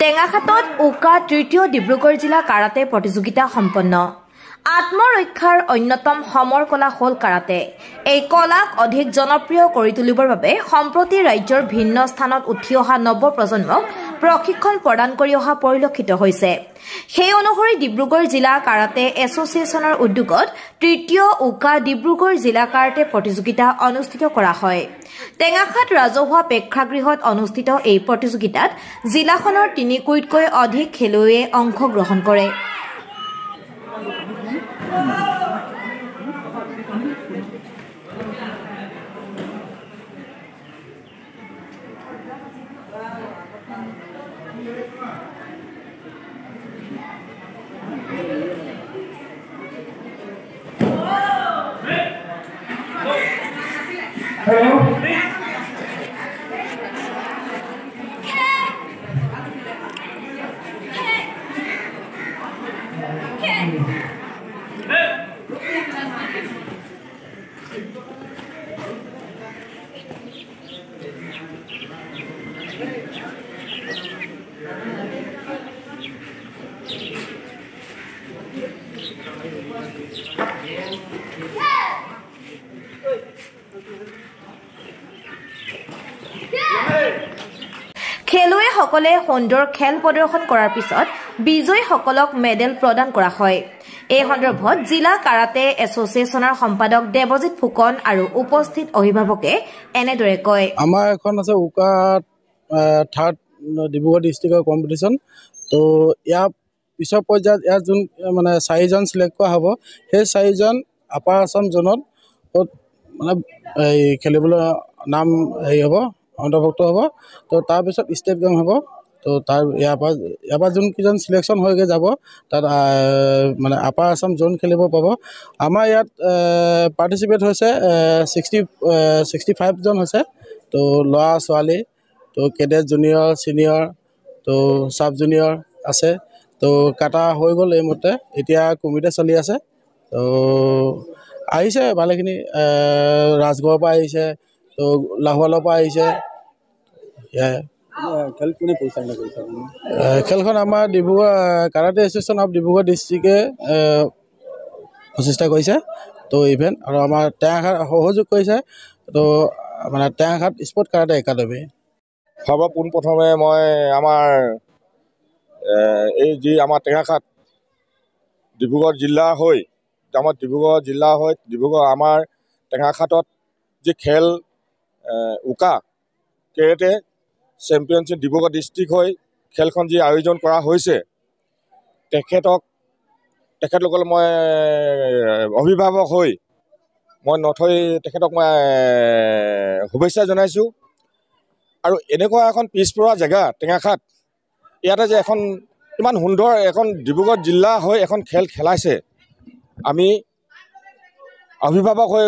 টেঙাখাটত উকা তৃতীয় ডিব্ৰুগড় জিলা কাৰাটে প্ৰতিযোগিতা সম্পন্ন আত্মৰক্ষাৰ অন্যতম সমৰ কলা হ'ল কাৰাটে এই কলাক অধিক জনপ্ৰিয় কৰি তুলিবৰ বাবে সম্প্ৰতি ৰাজ্যৰ ভিন্ন স্থানত উঠি অহা নৱপ্ৰজন্মক প্ৰশিক্ষণ প্ৰদান কৰি অহা পৰিলক্ষিত হৈছে সেই অনুসৰি ডিব্ৰুগড় জিলা কাৰাটে এছ'চিয়েচনৰ উদ্যোগত তৃতীয় উকা ডিব্ৰুগড় জিলা কাৰাটে প্ৰতিযোগিতা অনুষ্ঠিত কৰা হয় টেঙাখাত ৰাজহুৱা প্ৰেক্ষাগৃহত অনুষ্ঠিত এই প্ৰতিযোগিতাত জিলাখনৰ তিনিকৈতকৈ অধিক খেলুৱৈয়ে অংশগ্ৰহণ কৰে Hello? Please. খেলুৱৈসকলে সুন্দৰ খেল প্ৰদৰ্শন কৰাৰ পিছত বিজয়ীসকলক মেডেল প্ৰদান কৰা হয় এই সন্দৰ্ভত জিলা কাৰাটে এছ'চিয়েচনৰ সম্পাদক দেৱজিৎ ফুকন আৰু উপস্থিত অভিভাৱকে এনেদৰে কয় আমাৰ এখন আছে উকা থাৰ্ড ডিব্ৰুগড় ডিষ্ট্ৰিক্টৰ কম্পিটিশ্যন তো ইয়াৰ পিছৰ পৰ্যায়ত ইয়াৰ যোন মানে চাৰিজন চিলেক্ট কৰা হ'ব সেই চাৰিজন আপাৰ আছাম জ'নত মানে এই খেলিবলৈ নাম হেৰি হ'ব অন্তৰ্ভুক্ত হ'ব তো তাৰপিছত ষ্টেট গেম হ'ব তো তাৰ ইয়াৰ পৰা ইয়াৰ পৰা যোনকেইজন চিলেকশ্যন হৈগৈ যাব তাত মানে আপাৰ আছাম জোন খেলিব পাব আমাৰ ইয়াত পাৰ্টিচিপেট হৈছে ছিক্সটি ছিক্সটি ফাইভজন হৈছে তো ল'ৰা ছোৱালী তো কেডেট জুনিয়ৰ ছিনিয়ৰ তো ছাব জুনিয়ৰ আছে তো কাটা হৈ গ'ল এইমতে এতিয়া কমিটে চলি আছে তো আহিছে ভালেখিনি ৰাজগড়ৰ পৰা আহিছে তো লাহোৱালৰ পৰা আহিছে সেয়াই খেলখন আমাৰ Dibrugarh karate association of Dibrugarh ডিষ্ট্ৰিকে প্ৰচেষ্টা কৰিছে তো ইভেণ্ট আৰু আমাৰ টেঙাঘাট সহযোগ কৰিছে তো মানে টেঙাঘাট স্পৰ্ট কাৰাটে একাডেমী পোনপ্ৰথমে মই আমাৰ এই যি আমাৰ টেঙাখাট ডিব্ৰুগড় জিলা হৈ আমাৰ ডিব্ৰুগড় জিলা হৈ ডিব্ৰুগড় আমাৰ টেঙাখাটত যি খেল উকা কেৰেটে চেম্পিয়নশ্বিপ ডিব্ৰুগড় ডিষ্ট্ৰিক্ট হৈ খেলখন যি আয়োজন কৰা হৈছে তেখেতক তেখেতসকল মই অভিভাৱক হৈ মই নথৈ তেখেতক মই শুভেচ্ছা জনাইছোঁ আৰু এনেকুৱা এখন পিছপৰা জেগা টেঙাখাত ইয়াতে যে এখন ইমান সুন্দৰ এখন ডিব্ৰুগড় জিলা হৈ এখন খেল খেলাইছে আমি অভিভাৱক হৈ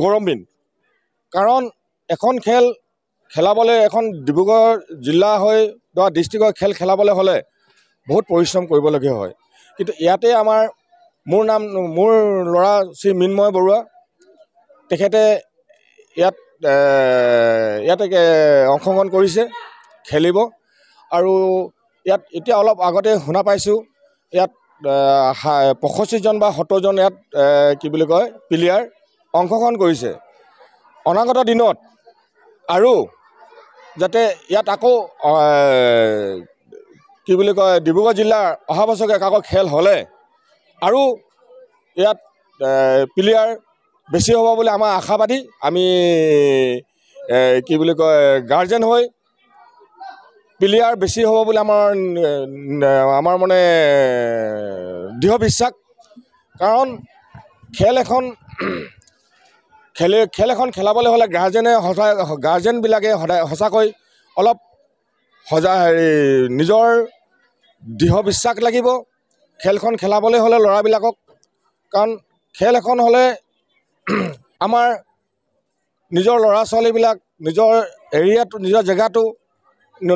গৌৰৱবিন কাৰণ এখন খেল খেলাবলৈ এখন ডিব্ৰুগড় জিলা হৈ বা ডিষ্ট্ৰিক্টৰ খেল খেলাবলৈ হ'লে বহুত পৰিশ্ৰম কৰিবলগীয়া হয় কিন্তু ইয়াতে আমাৰ মোৰ নাম মোৰ ল'ৰা শ্ৰী মৃন্ময় বৰুৱা তেখেতে ইয়াত ইয়াতে অংশগ্ৰহণ কৰিছে খেলিব আৰু ইয়াত এতিয়া অলপ আগতে শুনা পাইছোঁ ইয়াত পঁষষ্ঠিজন বা সত্তৰজন ইয়াত কি বুলি কয় প্লেয়াৰ অংশগ্ৰহণ কৰিছে অনাগত দিনত আৰু যাতে ইয়াত আকৌ কি বুলি কয় ডিব্ৰুগড় জিলাৰ অহা বছৰকে কাকো খেল হ'লে আৰু ইয়াত প্লেয়াৰ বেছি হ'ব বুলি আমাৰ আশাবাদী আমি কি বুলি কয় গাৰ্জেন হৈ প্লেয়াৰ বেছি হ'ব বুলি আমাৰ আমাৰ মানে দৃঢ় বিশ্বাস কাৰণ খেল এখন খেলে খেল এখন খেলাবলৈ হ'লে গাৰ্জেনে সঁচাই গাৰ্জেনবিলাকে সদায় সঁচাকৈ অলপ সজা হেৰি নিজৰ দৃঢ় বিশ্বাস লাগিব খেলখন খেলাবলৈ হ'লে ল'ৰাবিলাকক কাৰণ খেল এখন হ'লে আমাৰ নিজৰ ল'ৰা ছোৱালীবিলাক নিজৰ এৰিয়াটো নিজৰ জেগাটো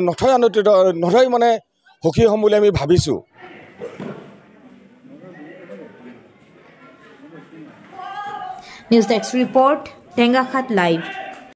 নথৈ অনুতৃত নথৈ মানে সুখী হ'ম বুলি আমি ভাবিছোঁ News Desk Report, Tengahat Live.